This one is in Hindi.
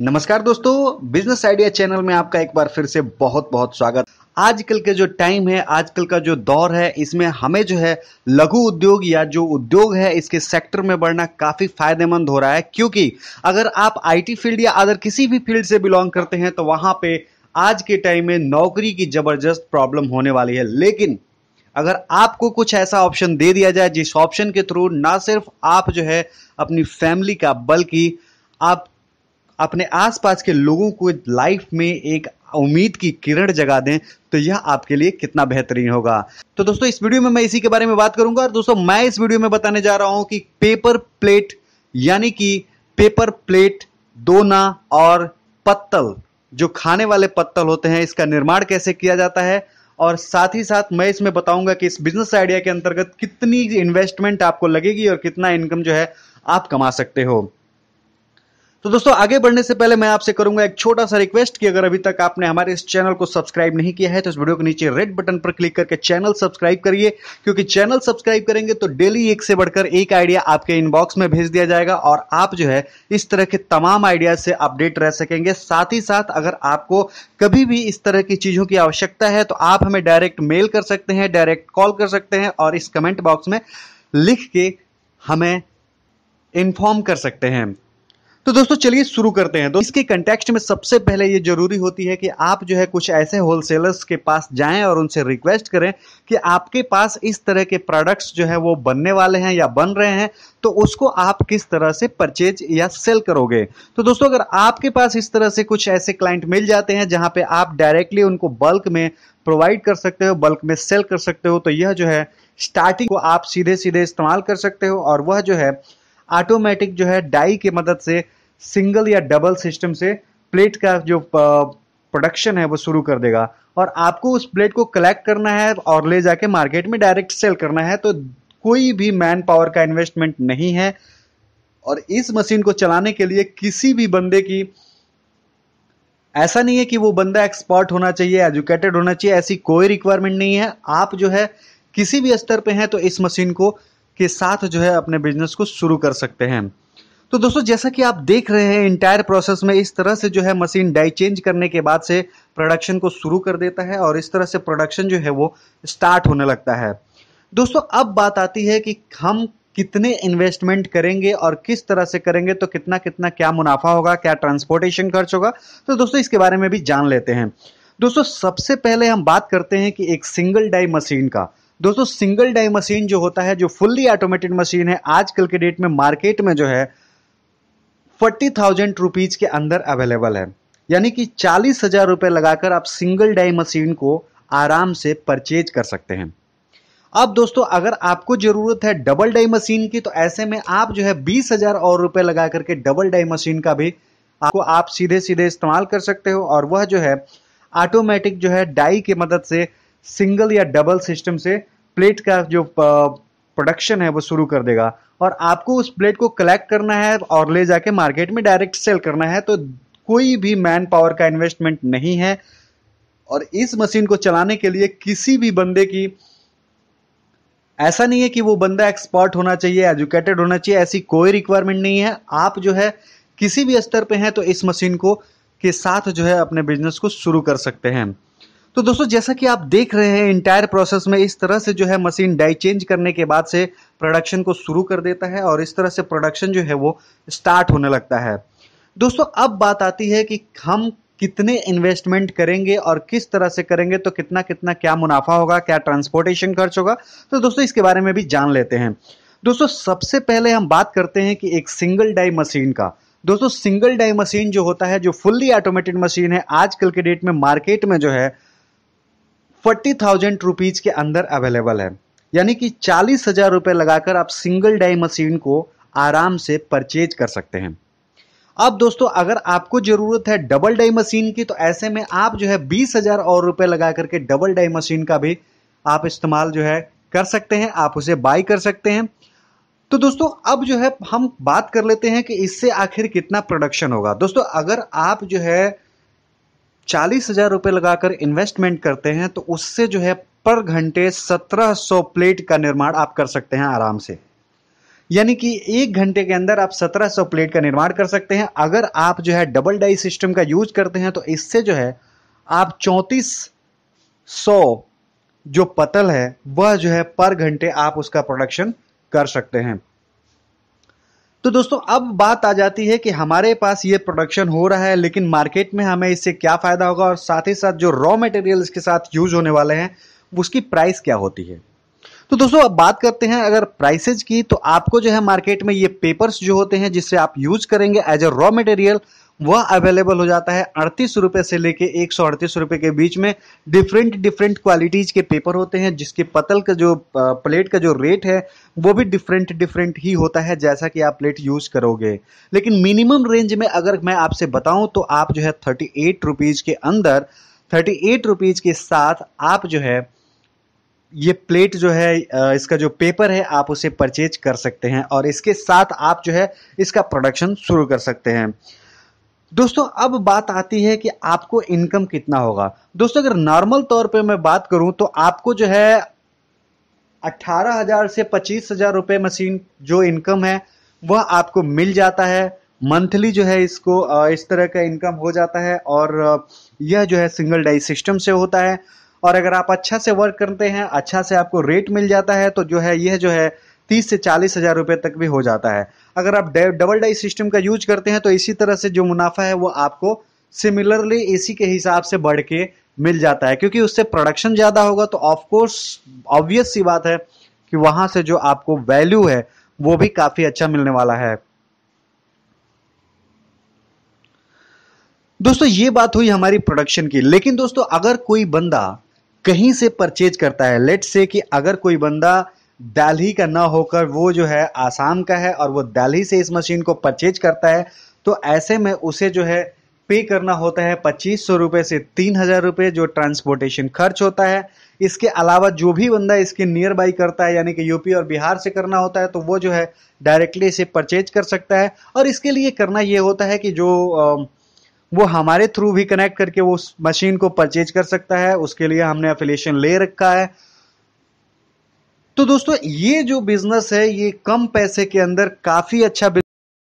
नमस्कार दोस्तों बिजनेस आइडिया चैनल में आपका एक बार फिर से बहुत बहुत स्वागत आजकल के जो टाइम है आजकल का जो दौर है इसमें हमें जो है लघु उद्योग या जो उद्योग है इसके सेक्टर में बढ़ना काफ़ी फायदेमंद हो रहा है क्योंकि अगर आप आईटी फील्ड या अदर किसी भी फील्ड से बिलोंग करते हैं तो वहां पे आज के टाइम में नौकरी की जबरदस्त प्रॉब्लम होने वाली है लेकिन अगर आपको कुछ ऐसा ऑप्शन दे दिया जाए जिस ऑप्शन के थ्रू ना सिर्फ आप जो है अपनी फैमिली का बल्कि आप अपने आसपास के लोगों को लाइफ में एक उम्मीद की किरण जगा दें तो यह आपके लिए कितना बेहतरीन होगा तो दोस्तों इस वीडियो में मैं इसी के बारे में बात करूंगा और दोस्तों मैं इस वीडियो में बताने जा रहा हूं कि पेपर प्लेट यानी कि पेपर प्लेट दोना और पत्तल जो खाने वाले पत्तल होते हैं इसका निर्माण कैसे किया जाता है और साथ ही साथ मैं इसमें बताऊंगा कि इस बिजनेस आइडिया के अंतर्गत कितनी इन्वेस्टमेंट आपको लगेगी और कितना इनकम जो है आप कमा सकते हो तो दोस्तों आगे बढ़ने से पहले मैं आपसे करूंगा एक छोटा सा रिक्वेस्ट कि अगर अभी तक आपने हमारे इस चैनल को सब्सक्राइब नहीं किया है तो इस वीडियो के नीचे रेड बटन पर क्लिक करके चैनल सब्सक्राइब करिए क्योंकि चैनल सब्सक्राइब करेंगे तो डेली एक से बढ़कर एक आइडिया आपके इनबॉक्स में भेज दिया जाएगा और आप जो है इस तरह के तमाम आइडिया से अपडेट रह सकेंगे साथ ही साथ अगर आपको कभी भी इस तरह की चीजों की आवश्यकता है तो आप हमें डायरेक्ट मेल कर सकते हैं डायरेक्ट कॉल कर सकते हैं और इस कमेंट बॉक्स में लिख के हमें इन्फॉर्म कर सकते हैं तो दोस्तों चलिए शुरू करते हैं तो इसके कंटेक्स्ट में सबसे पहले ये जरूरी होती है कि आप जो है कुछ ऐसे होलसेलर्स के पास जाएं और उनसे रिक्वेस्ट करें कि आपके पास इस तरह के प्रोडक्ट्स जो है वो बनने वाले हैं या बन रहे हैं तो उसको आप किस तरह से परचेज या सेल करोगे तो दोस्तों अगर आपके पास इस तरह से कुछ ऐसे क्लाइंट मिल जाते हैं जहां पे आप डायरेक्टली उनको बल्क में प्रोवाइड कर सकते हो बल्क में सेल कर सकते हो तो यह जो है स्टार्टिंग को आप सीधे सीधे इस्तेमाल कर सकते हो और वह जो है ऑटोमेटिक जो है डाई की मदद से सिंगल या डबल सिस्टम से प्लेट का जो प्रोडक्शन है वो शुरू कर देगा और आपको उस प्लेट को कलेक्ट करना है और ले जाके मार्केट में डायरेक्ट सेल करना है तो कोई भी मैन पावर का इन्वेस्टमेंट नहीं है और इस मशीन को चलाने के लिए किसी भी बंदे की ऐसा नहीं है कि वो बंदा एक्सपर्ट होना चाहिए एजुकेटेड होना चाहिए ऐसी कोई रिक्वायरमेंट नहीं है आप जो है किसी भी स्तर पे हैं तो इस मशीन को के साथ जो है अपने बिजनेस को शुरू कर सकते हैं तो दोस्तों जैसा कि आप देख रहे हैं इंटायर प्रोसेस में इस तरह से जो है मशीन डाई चेंज करने के बाद से प्रोडक्शन को शुरू कर देता है और इस तरह से प्रोडक्शन जो है वो स्टार्ट होने लगता है दोस्तों अब बात आती है कि हम कितने इन्वेस्टमेंट करेंगे और किस तरह से करेंगे तो कितना कितना क्या मुनाफा होगा क्या ट्रांसपोर्टेशन खर्च होगा तो दोस्तों इसके बारे में भी जान लेते हैं दोस्तों सबसे पहले हम बात करते हैं कि एक सिंगल डाई मशीन का दोस्तों सिंगल डाई मशीन जो होता है जो फुल्ली ऑटोमेटेड मशीन है आजकल के डेट में मार्केट में जो है फोर्टी थाउजेंड रुपीज़ के अंदर अवेलेबल है यानी कि चालीस हज़ार रुपए लगाकर आप सिंगल डाई मशीन को आराम से परचेज कर सकते हैं अब दोस्तों अगर आपको ज़रूरत है डबल डाई मशीन की तो ऐसे में आप जो है बीस हज़ार और रुपए लगा करके डबल डाई मशीन का भी आपको आप सीधे सीधे इस्तेमाल कर सकते हो और वह जो है ऑटोमेटिक जो है डाई की मदद से सिंगल या डबल सिस्टम से प्लेट का जो प्रोडक्शन है वो शुरू कर देगा और आपको उस प्लेट को कलेक्ट करना है और ले जाके मार्केट में डायरेक्ट सेल करना है तो कोई भी मैन पावर का इन्वेस्टमेंट नहीं है और इस मशीन को चलाने के लिए किसी भी बंदे की ऐसा नहीं है कि वो बंदा एक्सपर्ट होना चाहिए एजुकेटेड होना चाहिए ऐसी कोई रिक्वायरमेंट नहीं है आप जो है किसी भी स्तर पे हैं तो इस मशीन को के साथ जो है अपने बिजनेस को शुरू कर सकते हैं तो दोस्तों जैसा कि आप देख रहे हैं इंटायर प्रोसेस में इस तरह से जो है मशीन डाई चेंज करने के बाद से प्रोडक्शन को शुरू कर देता है और इस तरह से प्रोडक्शन जो है वो स्टार्ट होने लगता है दोस्तों अब बात आती है कि हम कितने इन्वेस्टमेंट करेंगे और किस तरह से करेंगे तो कितना कितना क्या मुनाफा होगा क्या ट्रांसपोर्टेशन खर्च होगा तो दोस्तों इसके बारे में भी जान लेते हैं दोस्तों सबसे पहले हम बात करते हैं कि एक सिंगल डाई मशीन का दोस्तों सिंगल डाई मशीन जो होता है जो फुल्ली ऑटोमेटेड मशीन है आजकल के डेट में मार्केट में जो है फोर्टी थाउजेंड रुपीज के अंदर अवेलेबल है यानी कि चालीस हजार रुपये लगाकर आप सिंगल डाई मशीन को आराम से परचेज कर सकते हैं अब दोस्तों अगर आपको ज़रूरत है डबल डाई मशीन की तो ऐसे में आप जो है बीस हज़ार और रुपए लगा करके डबल डाई मशीन का भी आप इस्तेमाल जो है कर सकते हैं आप उसे बाई कर सकते हैं तो दोस्तों अब जो है हम बात कर लेते हैं कि इससे आखिर कितना प्रोडक्शन होगा दोस्तों अगर आप जो है चालीस हज़ार रुपये लगाकर इन्वेस्टमेंट करते हैं तो उससे जो है पर घंटे 1700 प्लेट का निर्माण आप कर सकते हैं आराम से यानी कि एक घंटे के अंदर आप 1700 प्लेट का निर्माण कर सकते हैं अगर आप जो है डबल डाई सिस्टम का यूज करते हैं तो इससे जो है आप चौंतीस सौ जो पतल है वह जो है पर घंटे आप उसका प्रोडक्शन कर सकते हैं तो दोस्तों अब बात आ जाती है कि हमारे पास ये प्रोडक्शन हो रहा है लेकिन मार्केट में हमें इससे क्या फायदा होगा और साथ ही साथ जो रॉ मटेरियल्स के साथ यूज होने वाले हैं उसकी प्राइस क्या होती है तो दोस्तों अब बात करते हैं अगर प्राइसेज की तो आपको जो है मार्केट में ये पेपर्स जो होते हैं जिससे आप यूज करेंगे एज अ रॉ मटेरियल वह अवेलेबल हो जाता है अड़तीस रुपये से लेके एक सौ अड़तीस रुपये के बीच में डिफरेंट डिफरेंट क्वालिटीज के पेपर होते हैं जिसके पतल का जो प्लेट का जो रेट है वो भी डिफरेंट डिफरेंट ही होता है जैसा कि आप प्लेट यूज़ करोगे लेकिन मिनिमम रेंज में अगर मैं आपसे बताऊं तो आप जो है थर्टी एट रुपीज़ के अंदर थर्टी एट रुपीज के साथ आप जो है ये प्लेट जो है इसका जो पेपर है आप उसे परचेज कर सकते हैं और इसके साथ आप जो है इसका प्रोडक्शन शुरू कर सकते हैं दोस्तों अब बात आती है कि आपको इनकम कितना होगा दोस्तों अगर नॉर्मल तौर पे मैं बात करूं तो आपको जो है अट्ठारह हजार से पच्चीस हजार रुपये मशीन जो इनकम है वह आपको मिल जाता है मंथली जो है इसको इस तरह का इनकम हो जाता है और यह जो है सिंगल डाई सिस्टम से होता है और अगर आप अच्छा से वर्क करते हैं अच्छा से आपको रेट मिल जाता है तो जो है यह जो है तीस से चालीस हज़ार रुपये तक भी हो जाता है अगर आप डबल डाई सिस्टम का यूज करते हैं तो इसी तरह से जो मुनाफा है वो आपको सिमिलरली इसी के हिसाब से बढ़ के मिल जाता है क्योंकि उससे प्रोडक्शन ज़्यादा होगा तो ऑफकोर्स ऑब्वियस सी बात है कि वहाँ से जो आपको वैल्यू है वो भी काफ़ी अच्छा मिलने वाला है दोस्तों ये बात हुई हमारी प्रोडक्शन की लेकिन दोस्तों अगर कोई बंदा कहीं से परचेज करता है लेट से कि अगर कोई बंदा दिल्ली का ना होकर वो जो है आसाम का है और वो दिल्ली से इस मशीन को परचेज करता है तो ऐसे में उसे जो है पे करना होता है पच्चीस सौ रुपये से तीन हज़ार रुपये जो ट्रांसपोर्टेशन खर्च होता है इसके अलावा जो भी बंदा इसके नियर बाई करता है यानी कि यूपी और बिहार से करना होता है तो वो जो है डायरेक्टली इसे परचेज कर सकता है और इसके लिए करना ये होता है कि जो वो हमारे थ्रू भी कनेक्ट करके वो उस मशीन को परचेज कर सकता है उसके लिए हमने एफिलेशन ले रखा है तो दोस्तों ये जो बिजनेस है ये कम पैसे के अंदर काफी अच्छा